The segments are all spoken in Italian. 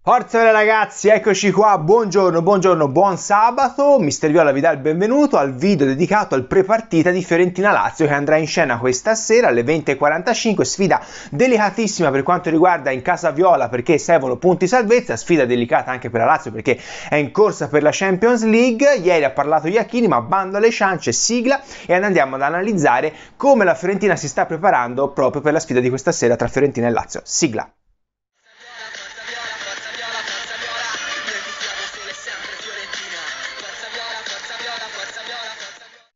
Forza ragazzi, eccoci qua, buongiorno, buongiorno, buon sabato, Mister Viola vi dà il benvenuto al video dedicato al prepartita di Fiorentina-Lazio che andrà in scena questa sera alle 20.45, sfida delicatissima per quanto riguarda in casa Viola perché servono punti salvezza, sfida delicata anche per la Lazio perché è in corsa per la Champions League, ieri ha parlato Iachini ma bando alle ciance, sigla e andiamo ad analizzare come la Fiorentina si sta preparando proprio per la sfida di questa sera tra Fiorentina e Lazio, sigla.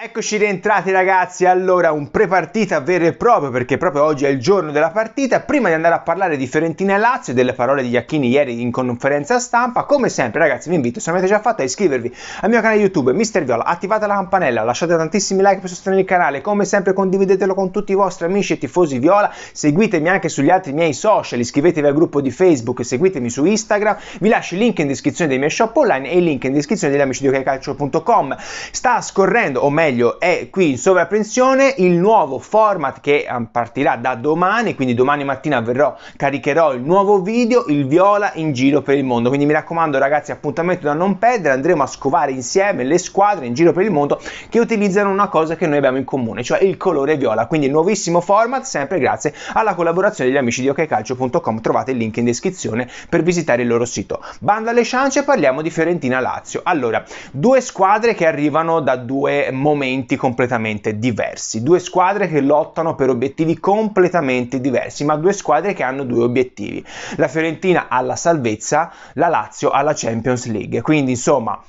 Eccoci rientrati ragazzi, allora un prepartita vero e proprio perché proprio oggi è il giorno della partita. Prima di andare a parlare di Fiorentina e Lazio e delle parole di Iacchini ieri in conferenza stampa, come sempre ragazzi vi invito, se non avete già fatto, a iscrivervi al mio canale YouTube Mister Viola, attivate la campanella, lasciate tantissimi like per sostenere il canale, come sempre condividetelo con tutti i vostri amici e tifosi Viola, seguitemi anche sugli altri miei social, iscrivetevi al gruppo di Facebook, seguitemi su Instagram, vi lascio il link in descrizione dei miei shop online e il link in descrizione degli amici di okcalcio.com. Sta scorrendo, o meglio meglio è qui in sovrappensione il nuovo format che ehm, partirà da domani, quindi domani mattina verrò, caricherò il nuovo video, il viola in giro per il mondo. Quindi mi raccomando ragazzi, appuntamento da non perdere, andremo a scovare insieme le squadre in giro per il mondo che utilizzano una cosa che noi abbiamo in comune, cioè il colore viola. Quindi il nuovissimo format, sempre grazie alla collaborazione degli amici di okcalcio.com, trovate il link in descrizione per visitare il loro sito. Banda alle ciance, parliamo di Fiorentina-Lazio. Allora, due squadre che arrivano da due momenti momenti completamente diversi, due squadre che lottano per obiettivi completamente diversi, ma due squadre che hanno due obiettivi. La Fiorentina alla salvezza, la Lazio alla Champions League. Quindi, insomma,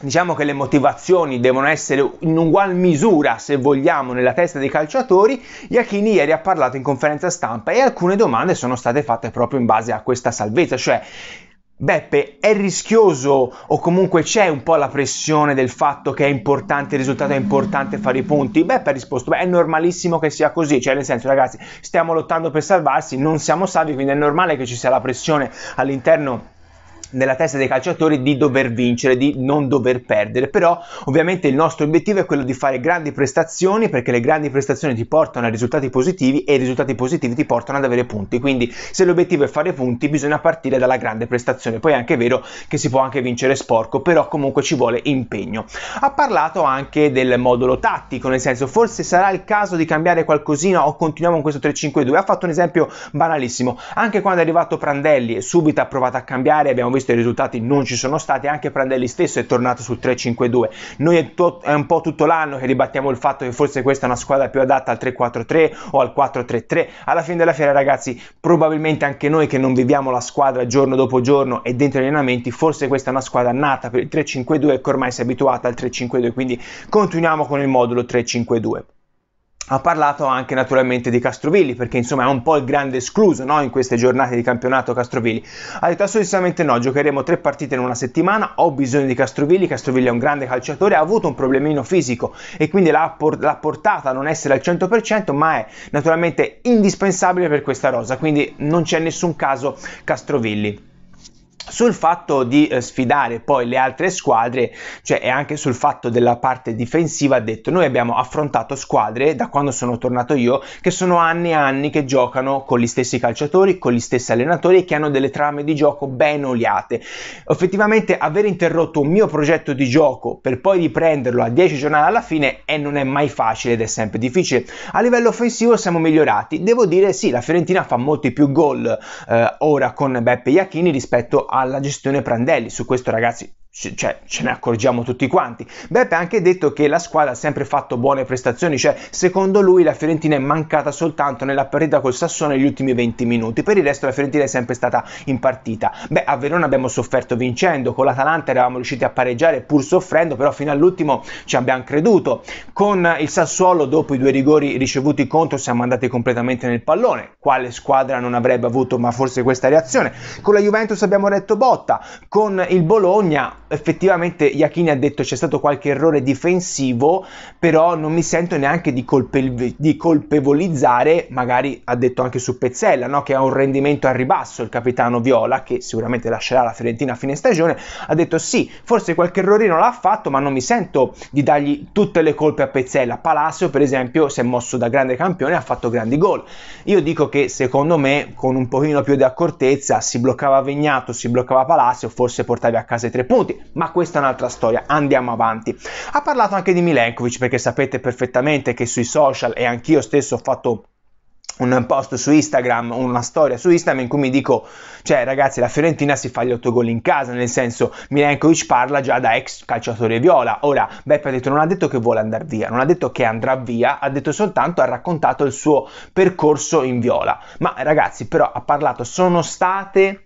diciamo che le motivazioni devono essere in ugual misura, se vogliamo, nella testa dei calciatori, Iachini ieri ha parlato in conferenza stampa e alcune domande sono state fatte proprio in base a questa salvezza, cioè Beppe, è rischioso o comunque c'è un po' la pressione del fatto che è importante il risultato, è importante fare i punti? Beppe ha risposto, beh, è normalissimo che sia così, cioè nel senso ragazzi, stiamo lottando per salvarsi, non siamo salvi, quindi è normale che ci sia la pressione all'interno nella testa dei calciatori di dover vincere, di non dover perdere, però ovviamente il nostro obiettivo è quello di fare grandi prestazioni perché le grandi prestazioni ti portano a risultati positivi e i risultati positivi ti portano ad avere punti, quindi se l'obiettivo è fare punti bisogna partire dalla grande prestazione, poi è anche vero che si può anche vincere sporco, però comunque ci vuole impegno. Ha parlato anche del modulo tattico, nel senso forse sarà il caso di cambiare qualcosina o continuiamo con questo 3-5-2, ha fatto un esempio banalissimo, anche quando è arrivato Prandelli subito ha provato a cambiare, abbiamo visto visto i risultati non ci sono stati, anche Prandelli stesso è tornato sul 3-5-2. Noi è, to- è, un po' tutto l'anno che ribattiamo il fatto che forse questa è una squadra più adatta al 3-4-3 o al 4-3-3. Alla fine della fiera, ragazzi, probabilmente anche noi che non viviamo la squadra giorno dopo giorno e dentro gli allenamenti, forse questa è una squadra nata per il 3-5-2 e che ormai si è abituata al 3-5-2, quindi continuiamo con il modulo 3-5-2 ha parlato anche naturalmente di Castrovilli, perché insomma è un po' il grande escluso no? in queste giornate di campionato Castrovilli. Ha detto assolutamente no, giocheremo tre partite in una settimana, ho bisogno di Castrovilli, Castrovilli è un grande calciatore, ha avuto un problemino fisico e quindi l'ha, por- l'ha portata a non essere al 100%, ma è naturalmente indispensabile per questa rosa, quindi non c'è nessun caso Castrovilli. Sul fatto di eh, sfidare poi le altre squadre, cioè e anche sul fatto della parte difensiva, ha detto noi abbiamo affrontato squadre da quando sono tornato io che sono anni e anni che giocano con gli stessi calciatori, con gli stessi allenatori e che hanno delle trame di gioco ben oliate. Effettivamente aver interrotto un mio progetto di gioco per poi riprenderlo a 10 giornate alla fine eh, non è mai facile ed è sempre difficile. A livello offensivo siamo migliorati, devo dire sì, la Fiorentina fa molti più gol eh, ora con Beppe Iachini rispetto a alla gestione Prandelli. Su questo, ragazzi, cioè, ce ne accorgiamo tutti quanti. Beppe ha anche detto che la squadra ha sempre fatto buone prestazioni, cioè secondo lui la Fiorentina è mancata soltanto nella partita col Sassone negli ultimi 20 minuti, per il resto la Fiorentina è sempre stata in partita. Beh, a Verona abbiamo sofferto vincendo, con l'Atalanta eravamo riusciti a pareggiare pur soffrendo, però fino all'ultimo ci abbiamo creduto. Con il Sassuolo dopo i due rigori ricevuti contro siamo andati completamente nel pallone, quale squadra non avrebbe avuto ma forse questa reazione. Con la Juventus abbiamo retto botta, con il Bologna effettivamente Iachini ha detto c'è stato qualche errore difensivo, però non mi sento neanche di, colpe- di colpevolizzare, magari ha detto anche su Pezzella, no? che ha un rendimento a ribasso il capitano Viola, che sicuramente lascerà la Fiorentina a fine stagione, ha detto sì, forse qualche errorino l'ha fatto, ma non mi sento di dargli tutte le colpe a Pezzella. Palacio, per esempio, si è mosso da grande campione e ha fatto grandi gol. Io dico che secondo me con un pochino più di accortezza si bloccava Vignato, si bloccava Palacio, forse portavi a casa i tre punti ma questa è un'altra storia, andiamo avanti. Ha parlato anche di Milenkovic perché sapete perfettamente che sui social e anch'io stesso ho fatto un post su Instagram, una storia su Instagram in cui mi dico, cioè ragazzi la Fiorentina si fa gli otto gol in casa, nel senso Milenkovic parla già da ex calciatore viola, ora Beppe ha detto non ha detto che vuole andare via, non ha detto che andrà via, ha detto soltanto, ha raccontato il suo percorso in viola, ma ragazzi però ha parlato, sono state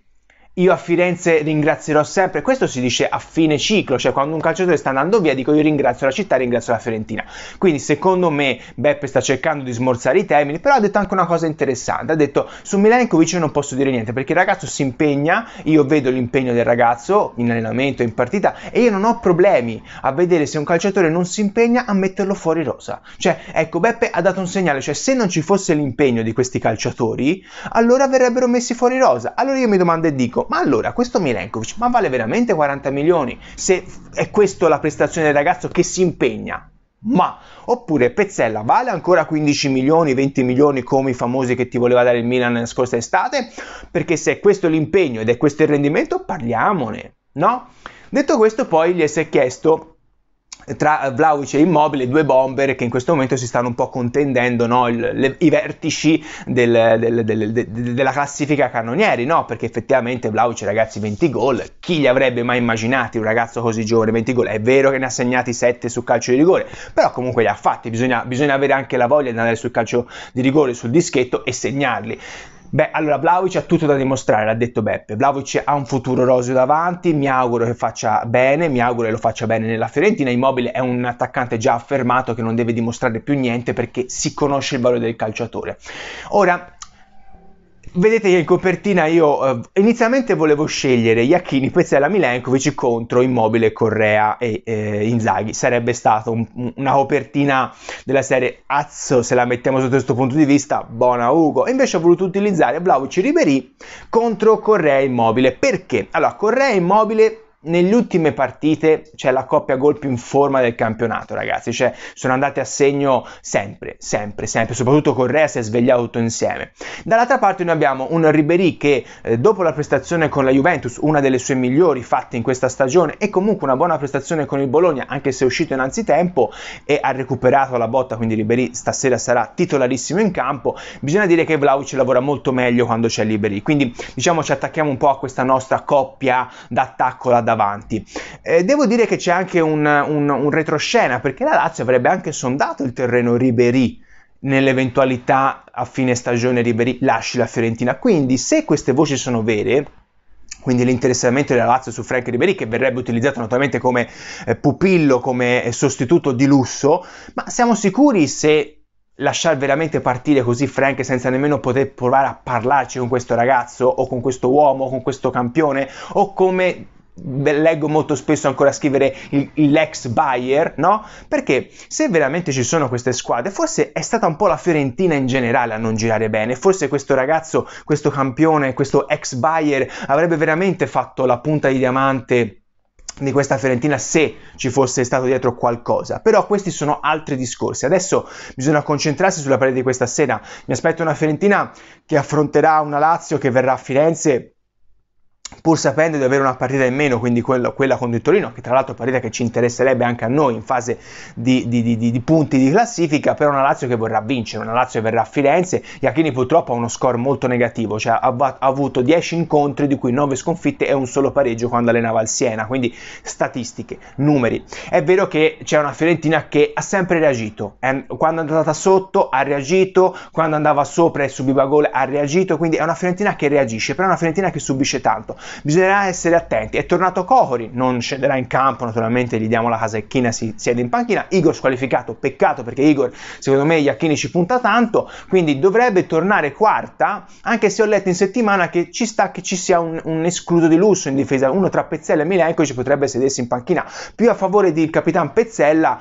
io a Firenze ringrazierò sempre, questo si dice a fine ciclo, cioè quando un calciatore sta andando via dico io ringrazio la città, ringrazio la Fiorentina. Quindi secondo me Beppe sta cercando di smorzare i termini, però ha detto anche una cosa interessante, ha detto su Milenkovic io non posso dire niente perché il ragazzo si impegna, io vedo l'impegno del ragazzo in allenamento, in partita e io non ho problemi a vedere se un calciatore non si impegna a metterlo fuori rosa. Cioè ecco Beppe ha dato un segnale, cioè se non ci fosse l'impegno di questi calciatori allora verrebbero messi fuori rosa. Allora io mi domando e dico dico, ma allora questo Milenkovic, ma vale veramente 40 milioni se è questa la prestazione del ragazzo che si impegna? Ma oppure Pezzella vale ancora 15 milioni, 20 milioni come i famosi che ti voleva dare il Milan la scorsa estate? Perché se è questo l'impegno ed è questo il rendimento, parliamone, no? Detto questo, poi gli si è chiesto tra Vlaovic e Immobile, due bomber che in questo momento si stanno un po' contendendo no? Il, le, i vertici del, del, del, della classifica cannonieri, no? perché effettivamente Vlaovic ragazzi 20 gol, chi li avrebbe mai immaginati un ragazzo così giovane 20 gol? È vero che ne ha segnati 7 sul calcio di rigore, però comunque li ha fatti, bisogna, bisogna avere anche la voglia di andare sul calcio di rigore, sul dischetto e segnarli. Beh, allora Vlaovic ha tutto da dimostrare, l'ha detto Beppe. Vlaovic ha un futuro roseo davanti, mi auguro che faccia bene, mi auguro che lo faccia bene nella Fiorentina. Immobile è un attaccante già affermato che non deve dimostrare più niente perché si conosce il valore del calciatore. Ora, Vedete che in copertina io eh, inizialmente volevo scegliere Iacchini, Pezzella, Milenkovic contro Immobile, Correa e eh, Inzaghi. Sarebbe stata un, una copertina della serie Azzo, se la mettiamo sotto questo punto di vista, buona Ugo. invece ho voluto utilizzare Vlaovic Ribéry contro Correa Immobile. Perché? Allora, Correa Immobile nelle ultime partite c'è la coppia gol più in forma del campionato, ragazzi. Cioè, sono andate a segno sempre, sempre, sempre. Soprattutto Correa si è svegliato tutto insieme. Dall'altra parte, noi abbiamo un Ribéry che, eh, dopo la prestazione con la Juventus, una delle sue migliori fatte in questa stagione, e comunque una buona prestazione con il Bologna, anche se è uscito in anzitempo e ha recuperato la botta. Quindi, Ribéry stasera sarà titolarissimo in campo. Bisogna dire che Vlaovic lavora molto meglio quando c'è Ribéry. Quindi, diciamo, ci attacchiamo un po' a questa nostra coppia d'attacco. La davanti. Eh, devo dire che c'è anche un, un, un, retroscena perché la Lazio avrebbe anche sondato il terreno Ribery nell'eventualità a fine stagione Ribery lasci la Fiorentina. Quindi se queste voci sono vere, quindi l'interessamento della Lazio su Frank Ribery che verrebbe utilizzato naturalmente come eh, pupillo, come eh, sostituto di lusso, ma siamo sicuri se lasciare veramente partire così Frank senza nemmeno poter provare a parlarci con questo ragazzo o con questo uomo o con questo campione o come leggo molto spesso ancora scrivere l'ex Bayer, no? Perché se veramente ci sono queste squadre, forse è stata un po' la Fiorentina in generale a non girare bene, forse questo ragazzo, questo campione, questo ex Bayer avrebbe veramente fatto la punta di diamante di questa Fiorentina se ci fosse stato dietro qualcosa. Però questi sono altri discorsi. Adesso bisogna concentrarsi sulla parete di questa sera. Mi aspetto una Fiorentina che affronterà una Lazio che verrà a Firenze pur sapendo di avere una partita in meno, quindi quello, quella con il Torino, che tra l'altro è una partita che ci interesserebbe anche a noi in fase di, di, di, di, punti di classifica, però una Lazio che vorrà vincere, una Lazio che verrà a Firenze, Iachini purtroppo ha uno score molto negativo, cioè ha, ha avuto 10 incontri di cui 9 sconfitte e un solo pareggio quando allenava il Siena, quindi statistiche, numeri. È vero che c'è una Fiorentina che ha sempre reagito, è, quando è andata sotto ha reagito, quando andava sopra e subiva gol ha reagito, quindi è una Fiorentina che reagisce, però è una Fiorentina che subisce tanto. Bisognerà essere attenti. È tornato Cocori, non scenderà in campo, naturalmente gli diamo la casa e casecchina, si siede in panchina. Igor squalificato, peccato perché Igor, secondo me, Iacchini ci punta tanto, quindi dovrebbe tornare quarta, anche se ho letto in settimana che ci sta che ci sia un, un escluso di lusso in difesa, uno tra Pezzella e ci potrebbe sedersi in panchina, più a favore del capitano Pezzella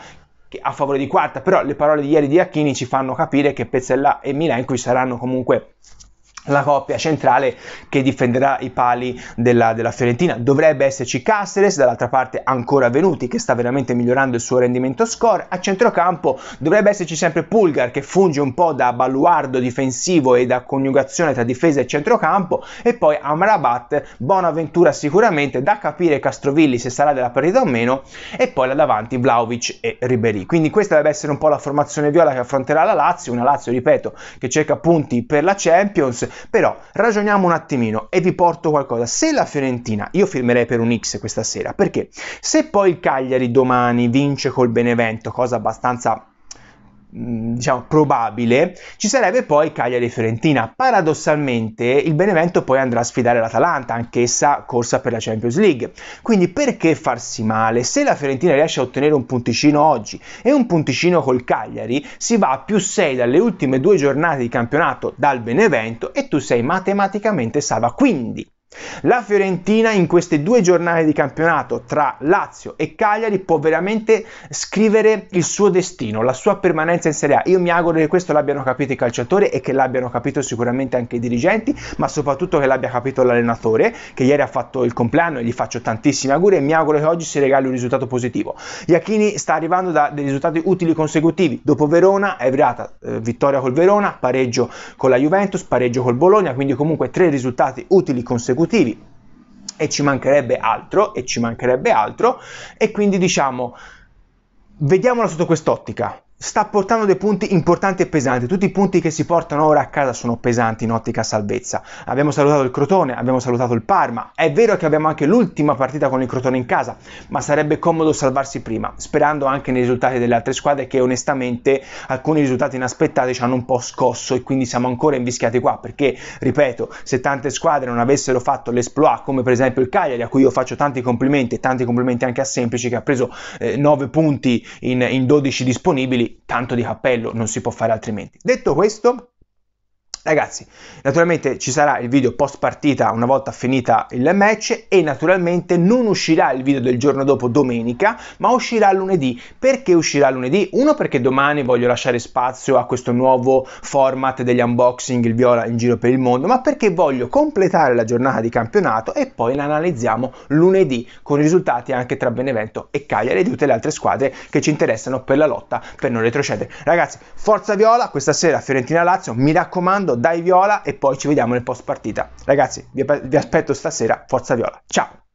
a favore di quarta, però le parole di ieri di Acchini ci fanno capire che Pezzella e Milenkovic saranno comunque la coppia centrale che difenderà i pali della, della, Fiorentina. Dovrebbe esserci Caceres, dall'altra parte ancora Venuti che sta veramente migliorando il suo rendimento score. A centrocampo dovrebbe esserci sempre Pulgar che funge un po' da baluardo difensivo e da coniugazione tra difesa e centrocampo e poi Amrabat, Bonaventura sicuramente, da capire Castrovilli se sarà della partita o meno e poi là davanti Vlaovic e Ribéry. Quindi questa deve essere un po' la formazione viola che affronterà la Lazio, una Lazio ripeto che cerca punti per la Champions però ragioniamo un attimino e vi porto qualcosa. Se la Fiorentina, io firmerei per un X questa sera, perché se poi il Cagliari domani vince col Benevento, cosa abbastanza Mm, diciamo, probabile, ci sarebbe poi Cagliari-Fiorentina. e Paradossalmente il Benevento poi andrà a sfidare l'Atalanta, anch'essa corsa per la Champions League. Quindi perché farsi male? Se la Fiorentina riesce a ottenere un punticino oggi e un punticino col Cagliari, si va a più 6 dalle ultime due giornate di campionato dal Benevento e tu sei matematicamente salva. Quindi la Fiorentina in queste due giornate di campionato tra Lazio e Cagliari può veramente scrivere il suo destino, la sua permanenza in Serie A. Io mi auguro che questo l'abbiano capito i calciatori e che l'abbiano capito sicuramente anche i dirigenti, ma soprattutto che l'abbia capito l'allenatore, che ieri ha fatto il compleanno e gli faccio tantissimi auguri e mi auguro che oggi si regali un risultato positivo. Iachini sta arrivando da dei risultati utili consecutivi. Dopo Verona è arrivata eh, vittoria col Verona, pareggio con la Juventus, pareggio col Bologna, quindi comunque tre risultati utili consecutivi consecutivi e ci mancherebbe altro e ci mancherebbe altro e quindi diciamo vediamola sotto quest'ottica sta portando dei punti importanti e pesanti. Tutti i punti che si portano ora a casa sono pesanti in ottica salvezza. Abbiamo salutato il Crotone, abbiamo salutato il Parma. È vero che abbiamo anche l'ultima partita con il Crotone in casa, ma sarebbe comodo salvarsi prima, sperando anche nei risultati delle altre squadre che onestamente alcuni risultati inaspettati ci hanno un po' scosso e quindi siamo ancora invischiati qua perché, ripeto, se tante squadre non avessero fatto l'esploit come per esempio il Cagliari, a cui io faccio tanti complimenti e tanti complimenti anche a Semplici che ha preso eh, 9 punti in, in 12 disponibili, tanto di cappello, non si può fare altrimenti. Detto questo, Ragazzi, naturalmente ci sarà il video post partita una volta finita il match e naturalmente non uscirà il video del giorno dopo domenica, ma uscirà lunedì. Perché uscirà lunedì? Uno perché domani voglio lasciare spazio a questo nuovo format degli unboxing, il viola in giro per il mondo, ma perché voglio completare la giornata di campionato e poi la analizziamo lunedì con i risultati anche tra Benevento e Cagliari e tutte le altre squadre che ci interessano per la lotta per non retrocedere. Ragazzi, forza viola questa sera Fiorentina Lazio, mi raccomando Fernando, dai Viola e poi ci vediamo nel post partita. Ragazzi, vi aspetto stasera, forza Viola. Ciao!